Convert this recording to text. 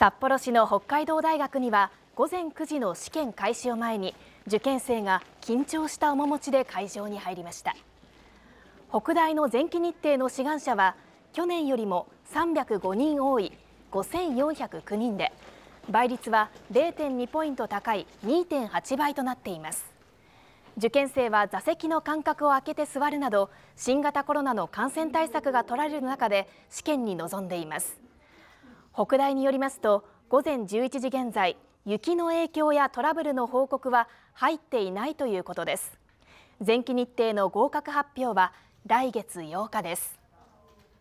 札幌市の北海道大学には午前9時の試験開始を前に受験生が緊張した面持ちで会場に入りました北大の前期日程の志願者は去年よりも305人多い5409人で倍率は0.2ポイント高い2.8倍となっています受験生は座席の間隔を空けて座るなど新型コロナの感染対策が取られる中で試験に臨んでいます北大によりますと午前11時現在雪の影響やトラブルの報告は入っていないということです前期日程の合格発表は来月8日です